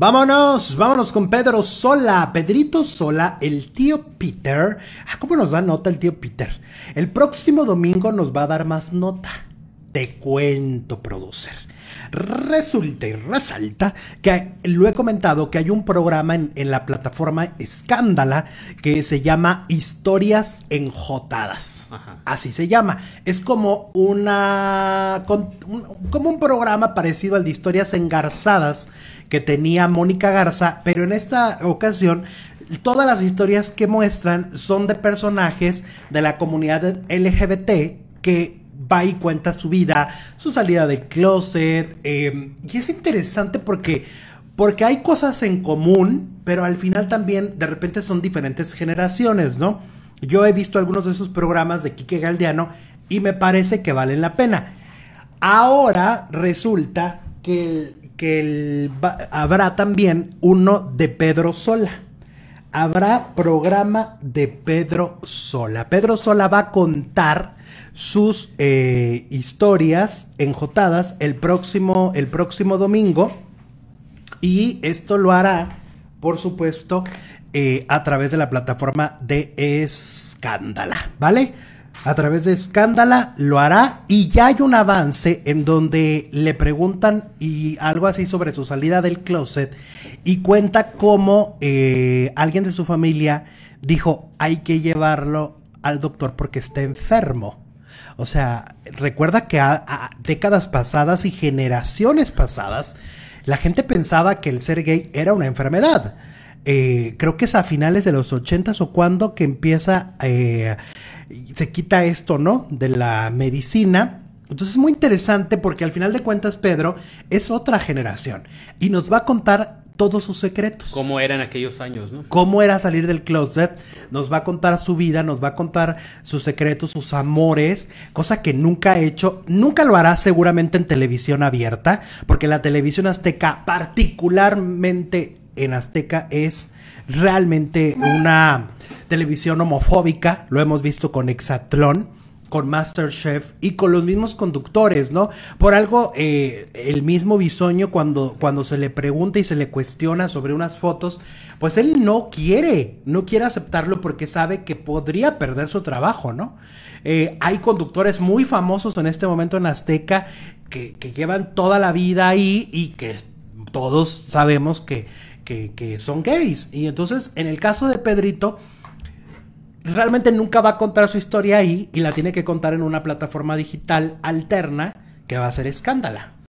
Vámonos, vámonos con Pedro Sola, Pedrito Sola, el tío Peter. Ah, ¿cómo nos da nota el tío Peter? El próximo domingo nos va a dar más nota cuento, producer. Resulta y resalta que lo he comentado que hay un programa en, la plataforma Escándala que se llama Historias Enjotadas. Así se llama. Es como una. como un programa parecido al de Historias Engarzadas que tenía Mónica Garza, pero en esta ocasión todas las historias que muestran son de personajes de la comunidad LGBT que va y cuenta su vida, su salida de closet. Em, y es interesante porque, porque hay cosas en común, pero al final también de repente son diferentes generaciones, ¿no? Yo he visto algunos de esos programas de Quique Galdiano... y me parece que valen la pena. Ahora resulta que, que habrá también uno de Pedro Sola habrá programa de Pedro Sola. Pedro Sola va a contar sus eh, historias enjotadas el próximo, el próximo domingo. Y esto lo hará, por supuesto, eh, a través de la plataforma de Escándala, ¿vale? A través de Escándala lo hará y ya hay un avance en donde le preguntan y algo así sobre su salida del closet y cuenta cómo eh, alguien de su familia dijo hay que llevarlo al doctor porque está enfermo. O sea, recuerda que a, décadas pasadas y generaciones pasadas, la gente pensaba que el ser gay era una enfermedad. Eh, creo que es a finales de los 80 o cuando que empieza, eh, se quita esto, ¿no? De la medicina. Entonces es muy interesante porque al final de cuentas Pedro es otra generación y nos va a contar todos sus secretos. ¿Cómo era en aquellos años, no? ¿Cómo era salir del closet? Nos va a contar su vida, nos va a contar sus secretos, sus amores, cosa que nunca ha hecho, nunca lo hará seguramente en televisión abierta, porque la televisión azteca, particularmente en azteca, es realmente una televisión homofóbica, lo hemos visto con Exatlón con Masterchef y con los mismos conductores, ¿no? Por algo, eh, el mismo Bisoño cuando, cuando se le pregunta y se le cuestiona sobre unas fotos, pues él no quiere, no quiere aceptarlo porque sabe que podría perder su trabajo, ¿no? Eh, hay conductores muy famosos en este momento en Azteca que, llevan toda la vida ahí y que todos sabemos que, que son gays. Y entonces, en el caso de Pedrito, realmente nunca va a contar su historia ahí y la tiene que contar en una plataforma digital alterna que va a ser escándala.